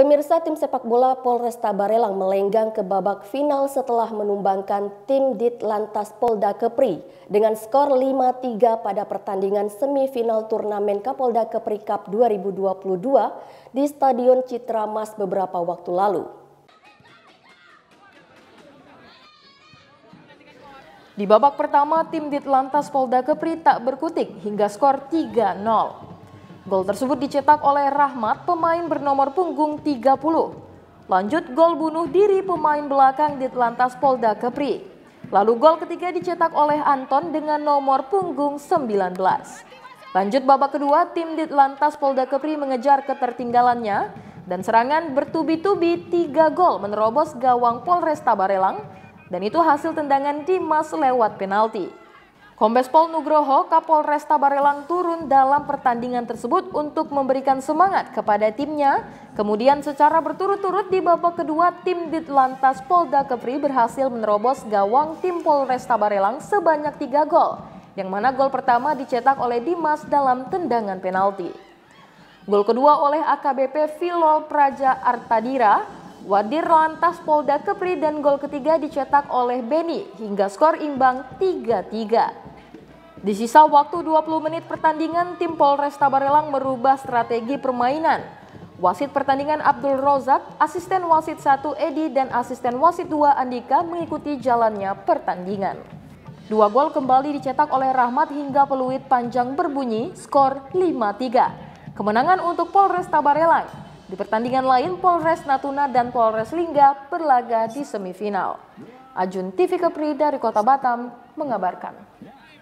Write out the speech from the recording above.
Pemirsa tim sepak bola Polresta Barelang melenggang ke babak final setelah menumbangkan tim Ditlantas Polda Kepri dengan skor 5-3 pada pertandingan semifinal turnamen Kapolda Kepri Cup 2022 di Stadion Citramas beberapa waktu lalu. Di babak pertama, tim Ditlantas Polda Kepri tak berkutik hingga skor 3-0. Gol tersebut dicetak oleh Rahmat, pemain bernomor punggung 30. Lanjut gol bunuh diri pemain belakang di Telantas Polda Kepri. Lalu gol ketiga dicetak oleh Anton dengan nomor punggung 19. Lanjut babak kedua, tim di Telantas Polda Kepri mengejar ketertinggalannya dan serangan bertubi-tubi tiga gol menerobos gawang Polresta Barelang dan itu hasil tendangan Dimas lewat penalti. Kombes Pol Nugroho, Kapolres Tabarelang turun dalam pertandingan tersebut untuk memberikan semangat kepada timnya. Kemudian secara berturut-turut di babak kedua tim Ditlantas Polda Kepri berhasil menerobos gawang tim Polres Tabarelang sebanyak tiga gol. Yang mana gol pertama dicetak oleh Dimas dalam tendangan penalti. Gol kedua oleh AKBP Filol Praja Artadira Wadir Lantas Polda Kepri dan gol ketiga dicetak oleh Beni hingga skor imbang 3-3. Di sisa waktu 20 menit pertandingan, tim Polres Tabarelang merubah strategi permainan. Wasit pertandingan Abdul Rozak, asisten wasit 1 Edi dan asisten wasit 2 Andika mengikuti jalannya pertandingan. Dua gol kembali dicetak oleh Rahmat hingga peluit panjang berbunyi skor 5-3. Kemenangan untuk Polres Tabarelang. Di pertandingan lain Polres Natuna dan Polres Lingga berlaga di semifinal. Ajun TV Kepri dari Kota Batam mengabarkan.